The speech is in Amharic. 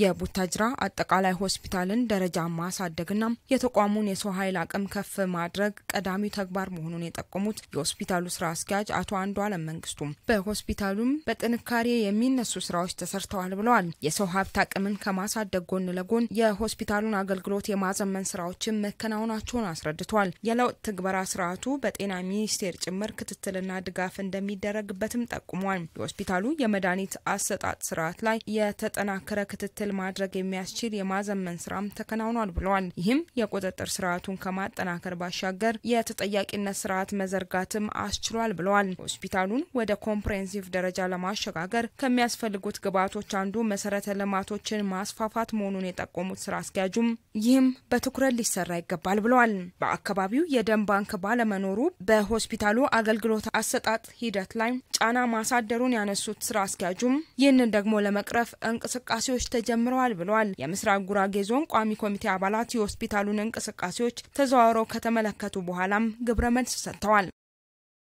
የቡታጅራ አጠቃላይ ሆስፒታልን ደረጃ ማሳደግና የተቋሙን የሰው ኃይል አቅም ከፍ ማድረግ ቀዳሚ ተግባር መሆኑን የጠቆሙት የሆስፒታሉ ስራ አስኪያጅ አቶ አንዱ አለም መንግስቱም በሆስፒታሉም በጥንካሬ የሚነሱ ስራዎች ተሰርተዋል ብለዋል። የሰው ሀብት አቅምን ከማሳደግ ጎን ለጎን የሆስፒታሉን አገልግሎት የማዘመን ስራዎችን መከናወናቸውን አስረድተዋል። የለውጥ ትግበራ ስርዓቱ በጤና ሚኒስቴር ጭምር ክትትልና ድጋፍ እንደሚደረግበትም ጠቁሟል። የሆስፒታሉ የመድኃኒት አሰጣጥ ስርዓት ላይ የተጠናከረ ክትትል ክትትል ማድረግ የሚያስችል የማዘመን ስራም ተከናውኗል ብለዋል። ይህም የቁጥጥር ስርዓቱን ከማጠናከር ባሻገር የተጠያቂነት ስርዓት መዘርጋትም አስችሏል ብለዋል። ሆስፒታሉን ወደ ኮምፕሬንሲቭ ደረጃ ለማሸጋገር ከሚያስፈልጉት ግብዓቶች አንዱ መሰረተ ልማቶችን ማስፋፋት መሆኑን የጠቆሙት ስራ አስኪያጁም ይህም በትኩረት ሊሰራ ይገባል ብለዋል። በአካባቢው የደም ባንክ ባለመኖሩ በሆስፒታሉ አገልግሎት አሰጣጥ ሂደት ላይ ጫና ማሳደሩን ያነሱት ስራ አስኪያጁም ይህንን ደግሞ ለመቅረፍ እንቅስቃሴዎች ተጀ ጀምረዋል ብለዋል። የምስራቅ ጉራጌ ዞን ቋሚ ኮሚቴ አባላት የሆስፒታሉን እንቅስቃሴዎች ተዘዋውረው ከተመለከቱ በኋላም ግብረ መልስ ሰጥተዋል።